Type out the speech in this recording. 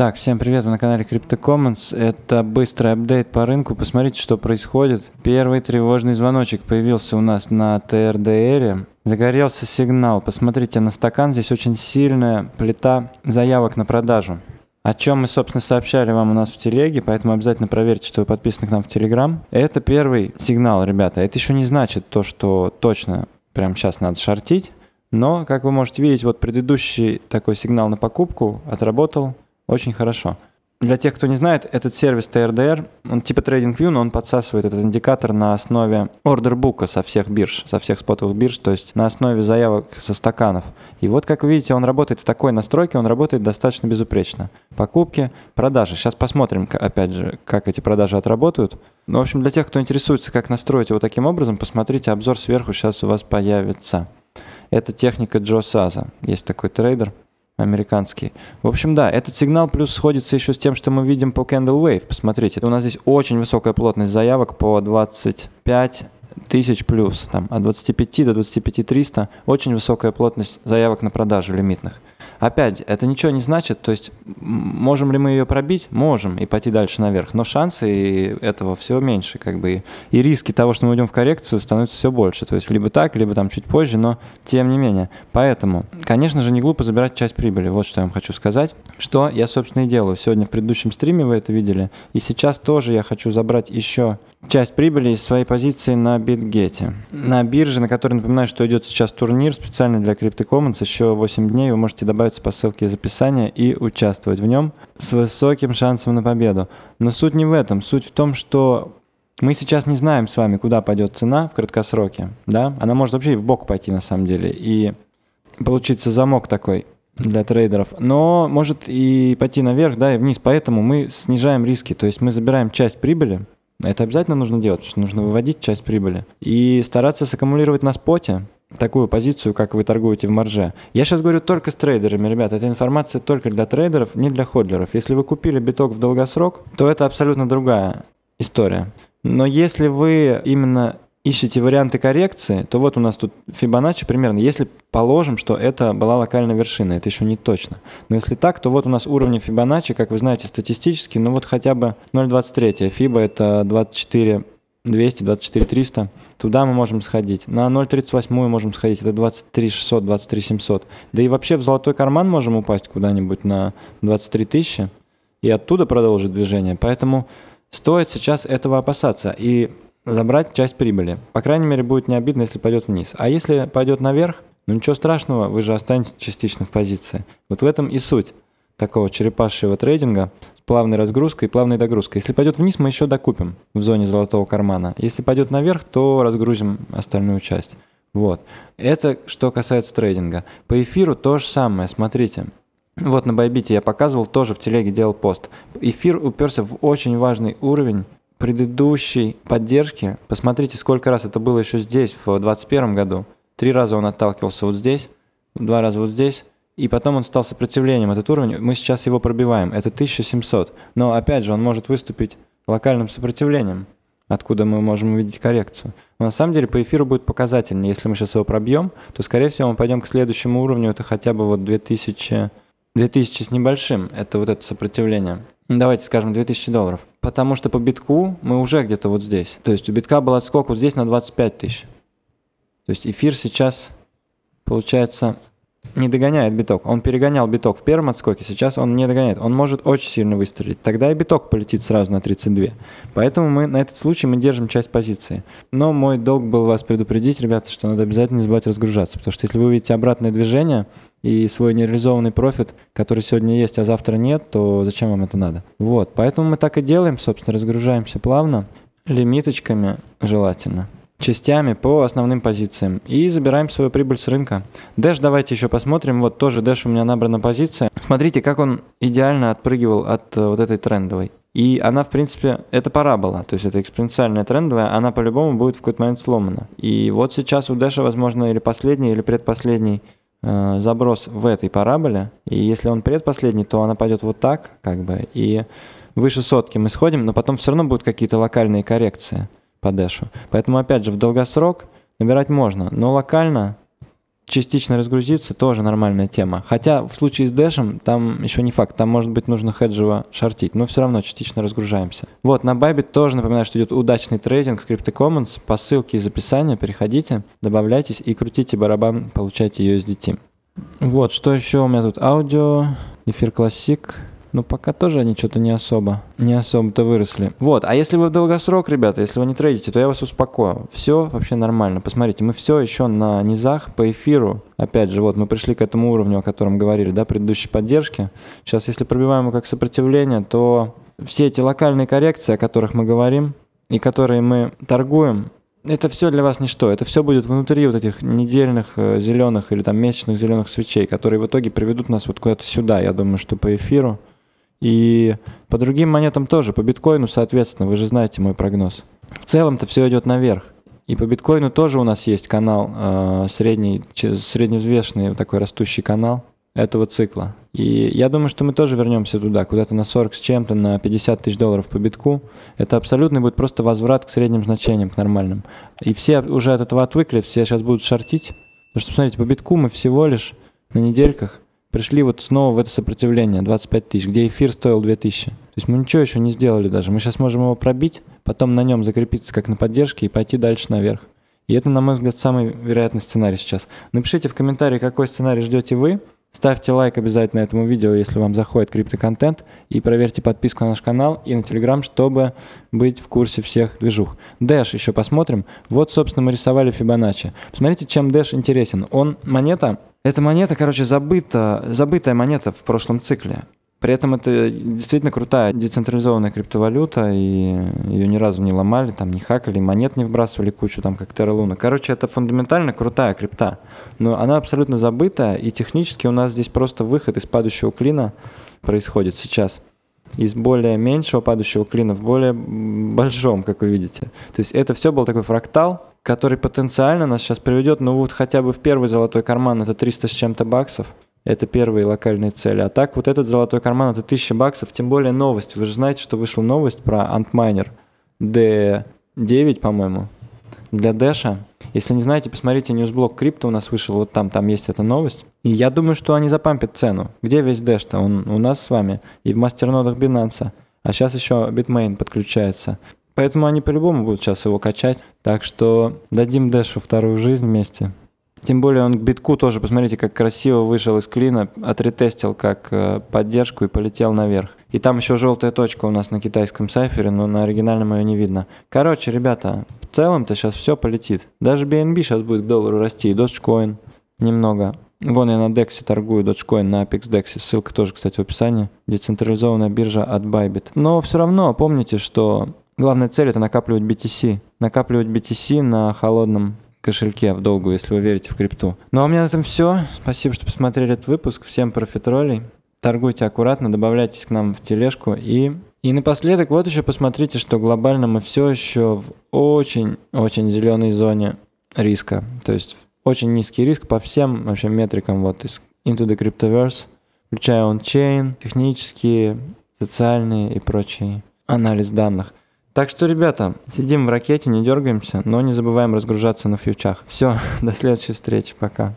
Так, всем привет, вы на канале Crypto Commons. Это быстрый апдейт по рынку. Посмотрите, что происходит. Первый тревожный звоночек появился у нас на TRDR. Загорелся сигнал. Посмотрите на стакан. Здесь очень сильная плита заявок на продажу. О чем мы, собственно, сообщали вам у нас в телеге, поэтому обязательно проверьте, что вы подписаны к нам в Телеграм. Это первый сигнал, ребята. Это еще не значит то, что точно прямо сейчас надо шортить. Но, как вы можете видеть, вот предыдущий такой сигнал на покупку отработал. Очень хорошо. Для тех, кто не знает, этот сервис TRDR, он типа TradingView, но он подсасывает этот индикатор на основе ордербука со всех бирж, со всех спотовых бирж, то есть на основе заявок со стаканов. И вот, как вы видите, он работает в такой настройке, он работает достаточно безупречно. Покупки, продажи. Сейчас посмотрим, опять же, как эти продажи отработают. Ну, в общем, для тех, кто интересуется, как настроить его таким образом, посмотрите, обзор сверху сейчас у вас появится. Это техника Джо Саза. Есть такой трейдер – американский. В общем, да, этот сигнал плюс сходится еще с тем, что мы видим по Candle Wave. Посмотрите, у нас здесь очень высокая плотность заявок по 25 тысяч плюс, там, от 25 до 25 300, очень высокая плотность заявок на продажу лимитных. Опять, это ничего не значит, то есть можем ли мы ее пробить? Можем, и пойти дальше наверх, но шансы этого все меньше, как бы, и риски того, что мы уйдем в коррекцию, становятся все больше, то есть либо так, либо там чуть позже, но тем не менее. Поэтому, конечно же, не глупо забирать часть прибыли, вот что я вам хочу сказать, что я, собственно, и делаю. Сегодня в предыдущем стриме вы это видели, и сейчас тоже я хочу забрать еще часть прибыли из своей позиции на Битгете. На бирже, на которой, напоминаю, что идет сейчас турнир специально для Crypto Commons, еще 8 дней, вы можете добавиться по ссылке из описания и участвовать в нем с высоким шансом на победу. Но суть не в этом, суть в том, что мы сейчас не знаем с вами, куда пойдет цена в краткосроке, да? Она может вообще и в бок пойти на самом деле, и получится замок такой для трейдеров, но может и пойти наверх, да, и вниз, поэтому мы снижаем риски, то есть мы забираем часть прибыли, это обязательно нужно делать, потому что нужно выводить часть прибыли. И стараться саккумулировать на споте, такую позицию, как вы торгуете в марже. Я сейчас говорю только с трейдерами, ребята, эта информация только для трейдеров, не для ходлеров. Если вы купили биток в долгосрок, то это абсолютно другая история. Но если вы именно ищете варианты коррекции, то вот у нас тут Фибоначчи примерно, если положим, что это была локальная вершина, это еще не точно. Но если так, то вот у нас уровни Фибоначчи, как вы знаете, статистически, ну вот хотя бы 0,23. Фиба это 24 200, 24 300. Туда мы можем сходить. На 0,38 можем сходить. Это 23 600, 23 700. Да и вообще в золотой карман можем упасть куда-нибудь на 23 тысячи и оттуда продолжить движение. Поэтому стоит сейчас этого опасаться. И забрать часть прибыли. По крайней мере, будет не обидно, если пойдет вниз. А если пойдет наверх, ну ничего страшного, вы же останетесь частично в позиции. Вот в этом и суть такого черепашьего трейдинга с плавной разгрузкой и плавной догрузкой. Если пойдет вниз, мы еще докупим в зоне золотого кармана. Если пойдет наверх, то разгрузим остальную часть. Вот. Это что касается трейдинга. По эфиру то же самое, смотрите. Вот на Байбите я показывал, тоже в телеге делал пост. Эфир уперся в очень важный уровень предыдущей поддержки, посмотрите, сколько раз это было еще здесь, в 2021 году. Три раза он отталкивался вот здесь, два раза вот здесь, и потом он стал сопротивлением этот уровень. Мы сейчас его пробиваем, это 1700. Но опять же, он может выступить локальным сопротивлением, откуда мы можем увидеть коррекцию. Но на самом деле по эфиру будет показательнее. Если мы сейчас его пробьем, то, скорее всего, мы пойдем к следующему уровню, это хотя бы вот 2000... 2000 с небольшим, это вот это сопротивление. Ну, давайте скажем 2000 долларов. Потому что по битку мы уже где-то вот здесь. То есть у битка был отскок вот здесь на 25 тысяч. То есть эфир сейчас получается не догоняет биток. Он перегонял биток в первом отскоке, сейчас он не догоняет. Он может очень сильно выстрелить. Тогда и биток полетит сразу на 32. Поэтому мы на этот случай мы держим часть позиции. Но мой долг был вас предупредить, ребята, что надо обязательно не забывать разгружаться. Потому что если вы увидите обратное движение и свой нереализованный профит, который сегодня есть, а завтра нет, то зачем вам это надо? Вот, поэтому мы так и делаем, собственно, разгружаемся плавно, лимиточками желательно частями по основным позициям и забираем свою прибыль с рынка. Dash давайте еще посмотрим. Вот тоже Dash у меня набрана позиция. Смотрите, как он идеально отпрыгивал от э, вот этой трендовой. И она, в принципе, это парабола, то есть это экспоненциальная трендовая, она по-любому будет в какой-то момент сломана. И вот сейчас у Дэша, возможно, или последний, или предпоследний э, заброс в этой параболе. И если он предпоследний, то она пойдет вот так, как бы, и выше сотки мы сходим, но потом все равно будут какие-то локальные коррекции по дэшу. Поэтому, опять же, в долгосрок набирать можно, но локально частично разгрузиться тоже нормальная тема. Хотя в случае с дэшем там еще не факт, там может быть нужно хеджево шортить, но все равно частично разгружаемся. Вот, на Bybit тоже напоминаю, что идет удачный трейдинг с CryptoCommons, по ссылке из описания переходите, добавляйтесь и крутите барабан, получайте USDT. Вот, что еще у меня тут? Аудио, эфир классик, но пока тоже они что-то не особо, не особо-то выросли. Вот, а если вы в долгосрок, ребята, если вы не трейдите, то я вас успокою. Все вообще нормально. Посмотрите, мы все еще на низах по эфиру. Опять же, вот мы пришли к этому уровню, о котором говорили, да, предыдущей поддержки. Сейчас, если пробиваем его как сопротивление, то все эти локальные коррекции, о которых мы говорим, и которые мы торгуем, это все для вас ничто. Это все будет внутри вот этих недельных э, зеленых или там месячных зеленых свечей, которые в итоге приведут нас вот куда-то сюда, я думаю, что по эфиру. И по другим монетам тоже, по биткоину, соответственно, вы же знаете мой прогноз. В целом-то все идет наверх. И по биткоину тоже у нас есть канал, э, средний, средневзвешенный такой растущий канал этого цикла. И я думаю, что мы тоже вернемся туда, куда-то на 40 с чем-то, на 50 тысяч долларов по битку. Это абсолютно будет просто возврат к средним значениям, к нормальным. И все уже от этого отвыкли, все сейчас будут шортить. Потому что, смотрите, по битку мы всего лишь на недельках – пришли вот снова в это сопротивление 25 тысяч, где эфир стоил тысячи То есть мы ничего еще не сделали даже. Мы сейчас можем его пробить, потом на нем закрепиться как на поддержке и пойти дальше наверх. И это, на мой взгляд, самый вероятный сценарий сейчас. Напишите в комментарии, какой сценарий ждете вы. Ставьте лайк обязательно этому видео, если вам заходит криптоконтент. И проверьте подписку на наш канал и на Телеграм, чтобы быть в курсе всех движух. Дэш еще посмотрим. Вот, собственно, мы рисовали Фибоначчи. Посмотрите, чем Дэш интересен. Он монета, эта монета, короче, забыта, забытая монета в прошлом цикле. При этом это действительно крутая децентрализованная криптовалюта, и ее ни разу не ломали, там не хакали, монет не вбрасывали кучу, там как Terra Luna. Короче, это фундаментально крутая крипта, но она абсолютно забытая, и технически у нас здесь просто выход из падающего клина происходит сейчас. Из более меньшего падающего клина в более большом, как вы видите. То есть это все был такой фрактал, который потенциально нас сейчас приведет, ну вот хотя бы в первый золотой карман, это 300 с чем-то баксов. Это первые локальные цели. А так вот этот золотой карман это 1000 баксов, тем более новость. Вы же знаете, что вышла новость про Antminer D9, по-моему, для Дэша. Если не знаете, посмотрите ньюсблог крипто у нас вышел, вот там, там есть эта новость. И я думаю, что они запампят цену. Где весь Дэш-то? Он у нас с вами и в мастернодах Binance. А сейчас еще Bitmain подключается. Поэтому они по-любому будут сейчас его качать. Так что дадим Дэшу вторую жизнь вместе. Тем более он к битку тоже, посмотрите, как красиво вышел из клина, отретестил как э, поддержку и полетел наверх. И там еще желтая точка у нас на китайском сайфере, но на оригинальном ее не видно. Короче, ребята, в целом-то сейчас все полетит. Даже BNB сейчас будет к доллару расти, и Dogecoin немного. Вон я на DEX торгую, Dogecoin на Apex DEX, ссылка тоже, кстати, в описании. Децентрализованная биржа от Bybit. Но все равно помните, что Главная цель – это накапливать BTC. Накапливать BTC на холодном кошельке в долгу, если вы верите в крипту. Ну а у меня на этом все. Спасибо, что посмотрели этот выпуск. Всем профитролей. Торгуйте аккуратно, добавляйтесь к нам в тележку и... И напоследок вот еще посмотрите, что глобально мы все еще в очень-очень зеленой зоне риска. То есть очень низкий риск по всем вообще метрикам вот из Into the Cryptoverse, включая он chain технические, социальные и прочие анализ данных. Так что, ребята, сидим в ракете, не дергаемся, но не забываем разгружаться на фьючах. Все, до следующей встречи, пока.